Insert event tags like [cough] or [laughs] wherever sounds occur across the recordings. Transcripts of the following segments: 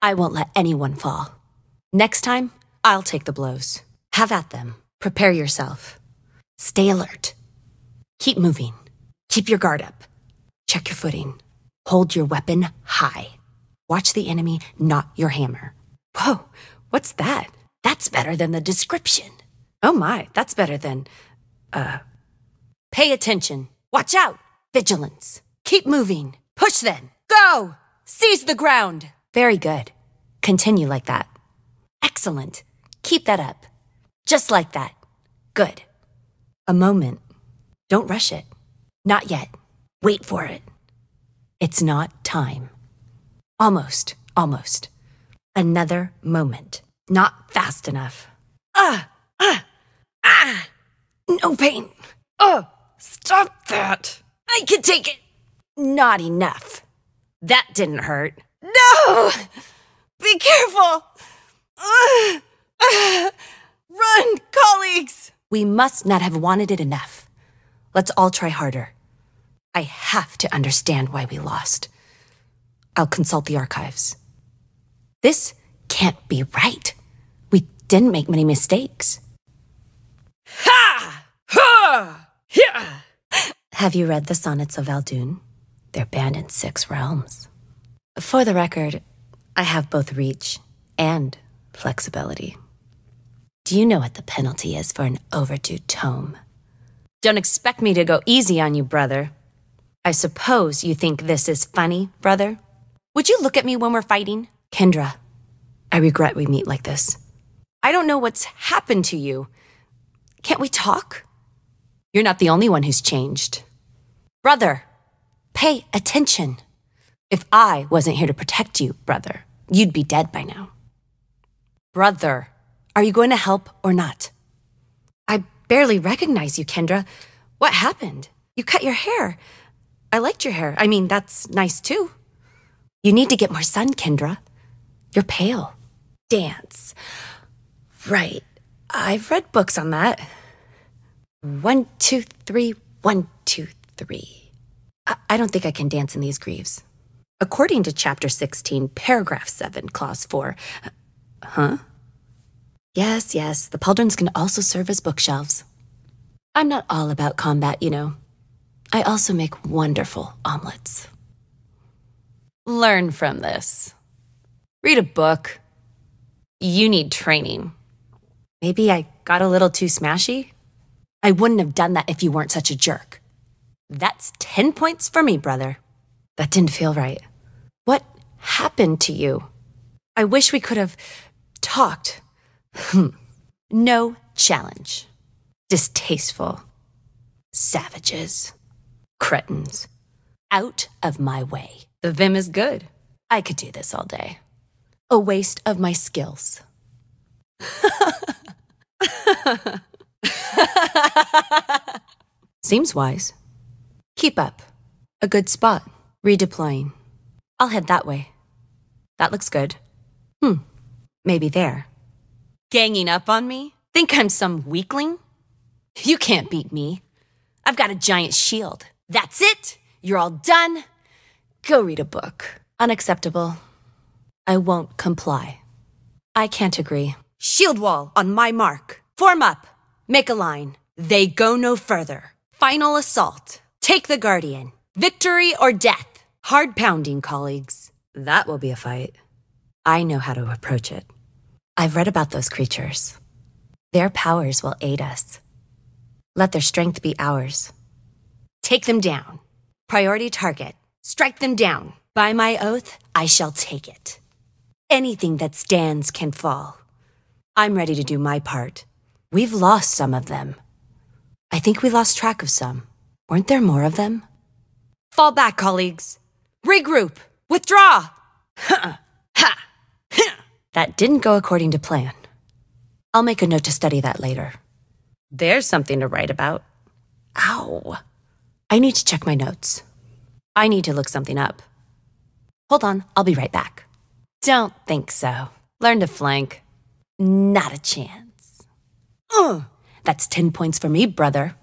I won't let anyone fall. Next time, I'll take the blows. Have at them. Prepare yourself. Stay alert. Keep moving. Keep your guard up. Check your footing. Hold your weapon high. Watch the enemy, not your hammer. Whoa, what's that? That's better than the description. Oh my, that's better than, uh, pay attention. Watch out. Vigilance. Keep moving. Push then. Go! Seize the ground! Very good. Continue like that. Excellent. Keep that up. Just like that. Good. A moment. Don't rush it. Not yet. Wait for it. It's not time. Almost, almost. Another moment. Not fast enough. Ah, ah, ah! No pain. Oh, stop that. I can take it. Not enough. That didn't hurt. Oh, [sighs] be careful! [sighs] run, colleagues! We must not have wanted it enough. Let's all try harder. I have to understand why we lost. I'll consult the archives. This can't be right. We didn't make many mistakes. Ha! Ha! Yeah! Have you read the sonnets of Aldoon? They're banned in six realms. For the record, I have both reach and flexibility. Do you know what the penalty is for an overdue tome? Don't expect me to go easy on you, brother. I suppose you think this is funny, brother? Would you look at me when we're fighting? Kendra, I regret we meet like this. I don't know what's happened to you. Can't we talk? You're not the only one who's changed. Brother, pay attention. If I wasn't here to protect you, brother, you'd be dead by now. Brother, are you going to help or not? I barely recognize you, Kendra. What happened? You cut your hair. I liked your hair. I mean, that's nice too. You need to get more sun, Kendra. You're pale. Dance. Right. I've read books on that. One, two, three, one, two, three. I, I don't think I can dance in these greaves according to Chapter 16, Paragraph 7, Clause 4. Huh? Yes, yes, the pauldrons can also serve as bookshelves. I'm not all about combat, you know. I also make wonderful omelets. Learn from this. Read a book. You need training. Maybe I got a little too smashy? I wouldn't have done that if you weren't such a jerk. That's 10 points for me, brother. That didn't feel right. What happened to you? I wish we could have talked. Hmm. no challenge. Distasteful. Savages. Cretins. Out of my way. The vim is good. I could do this all day. A waste of my skills. [laughs] Seems wise. Keep up. A good spot. Redeploying. I'll head that way. That looks good. Hmm. Maybe there. Ganging up on me? Think I'm some weakling? You can't beat me. I've got a giant shield. That's it. You're all done. Go read a book. Unacceptable. I won't comply. I can't agree. Shield wall on my mark. Form up. Make a line. They go no further. Final assault. Take the guardian. Victory or death. Hard pounding, colleagues. That will be a fight. I know how to approach it. I've read about those creatures. Their powers will aid us. Let their strength be ours. Take them down. Priority target. Strike them down. By my oath, I shall take it. Anything that stands can fall. I'm ready to do my part. We've lost some of them. I think we lost track of some. Weren't there more of them? Fall back, colleagues. Regroup! Withdraw! [laughs] [laughs] That didn't go according to plan. I'll make a note to study that later. There's something to write about. Ow. I need to check my notes. I need to look something up. Hold on, I'll be right back. Don't think so. Learn to flank. Not a chance. Ugh, that's 10 points for me, brother.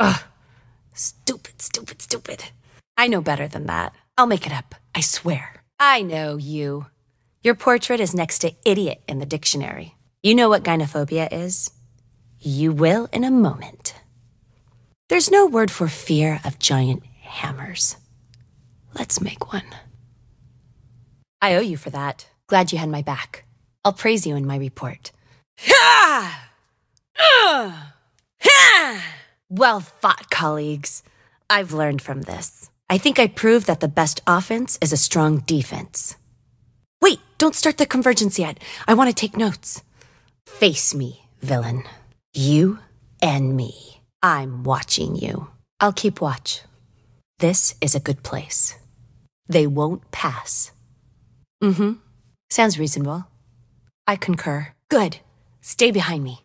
Ugh, stupid, stupid, stupid. I know better than that. I'll make it up, I swear. I know you. Your portrait is next to idiot in the dictionary. You know what gynophobia is? You will in a moment. There's no word for fear of giant hammers. Let's make one. I owe you for that. Glad you had my back. I'll praise you in my report. Ha! [sighs] Ha! [sighs] [sighs] Well fought, colleagues. I've learned from this. I think I proved that the best offense is a strong defense. Wait, don't start the convergence yet. I want to take notes. Face me, villain. You and me. I'm watching you. I'll keep watch. This is a good place. They won't pass. Mm hmm. Sounds reasonable. I concur. Good. Stay behind me.